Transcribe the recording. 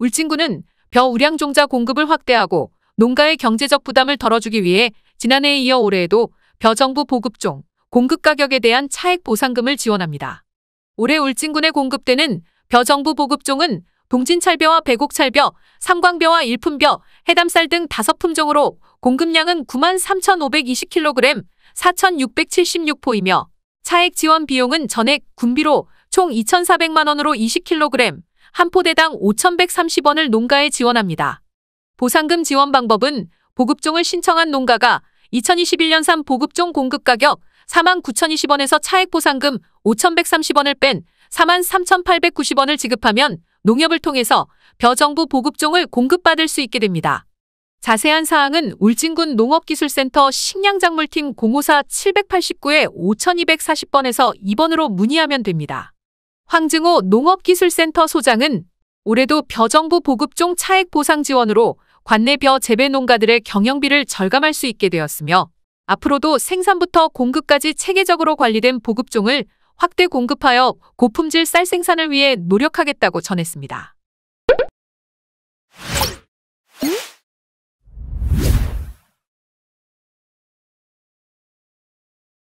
울진군은 벼 우량종자 공급을 확대하고 농가의 경제적 부담을 덜어주기 위해 지난해에 이어 올해에도 벼정부 보급종 공급 가격에 대한 차액 보상금을 지원합니다. 올해 울진군에 공급되는 벼정부 보급종은 동진찰벼와 배곡찰벼, 삼광벼와 일품벼, 해담쌀 등 다섯 품종으로 공급량은 93,520kg, 4,676포이며 차액 지원 비용은 전액 군비로 총 2,400만 원으로 20kg, 한 포대당 5,130원을 농가에 지원합니다. 보상금 지원 방법은 보급종을 신청한 농가가 2021년산 보급종 공급 가격 49,020원에서 차액 보상금 5,130원을 뺀 43,890원을 지급하면 농협을 통해서 벼정부 보급종을 공급받을 수 있게 됩니다. 자세한 사항은 울진군 농업기술센터 식량작물팀 054-789-5240번에서 2번으로 문의하면 됩니다. 황증호 농업기술센터 소장은 올해도 벼정부 보급종 차액 보상 지원으로 관내 벼 재배 농가들의 경영비를 절감할 수 있게 되었으며 앞으로도 생산부터 공급까지 체계적으로 관리된 보급종을 확대 공급하여 고품질 쌀 생산을 위해 노력하겠다고 전했습니다.